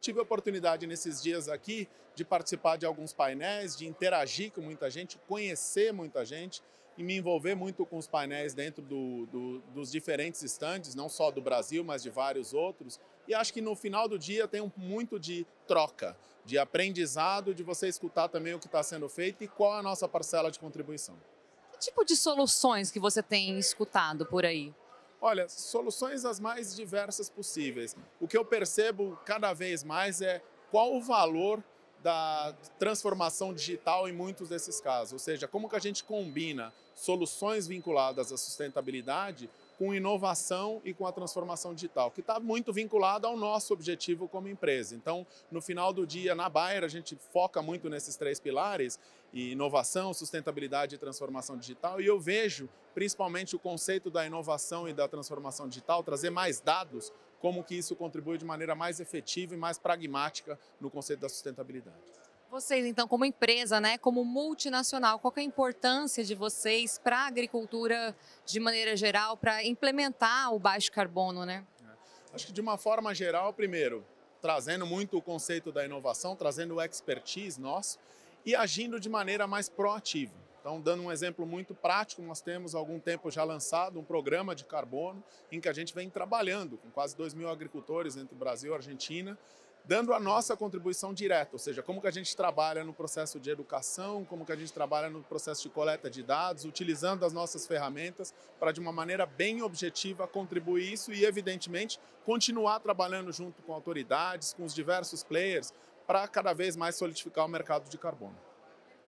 Tive a oportunidade nesses dias aqui de participar de alguns painéis, de interagir com muita gente, conhecer muita gente e me envolver muito com os painéis dentro do, do, dos diferentes estandes, não só do Brasil, mas de vários outros. E acho que no final do dia tem muito de troca, de aprendizado, de você escutar também o que está sendo feito e qual a nossa parcela de contribuição. Que tipo de soluções que você tem escutado por aí? Olha, soluções as mais diversas possíveis. O que eu percebo cada vez mais é qual o valor da transformação digital em muitos desses casos, ou seja, como que a gente combina soluções vinculadas à sustentabilidade com inovação e com a transformação digital, que está muito vinculado ao nosso objetivo como empresa. Então, no final do dia, na Bayer, a gente foca muito nesses três pilares, inovação, sustentabilidade e transformação digital, e eu vejo principalmente o conceito da inovação e da transformação digital, trazer mais dados, como que isso contribui de maneira mais efetiva e mais pragmática no conceito da sustentabilidade. Vocês, então, como empresa, né, como multinacional, qual é a importância de vocês para a agricultura de maneira geral, para implementar o baixo carbono, né? É. Acho que de uma forma geral, primeiro, trazendo muito o conceito da inovação, trazendo o expertise nosso e agindo de maneira mais proativa. Então, dando um exemplo muito prático, nós temos há algum tempo já lançado um programa de carbono em que a gente vem trabalhando com quase 2 mil agricultores entre o Brasil e a Argentina, dando a nossa contribuição direta, ou seja, como que a gente trabalha no processo de educação, como que a gente trabalha no processo de coleta de dados, utilizando as nossas ferramentas para, de uma maneira bem objetiva, contribuir isso e, evidentemente, continuar trabalhando junto com autoridades, com os diversos players, para cada vez mais solidificar o mercado de carbono.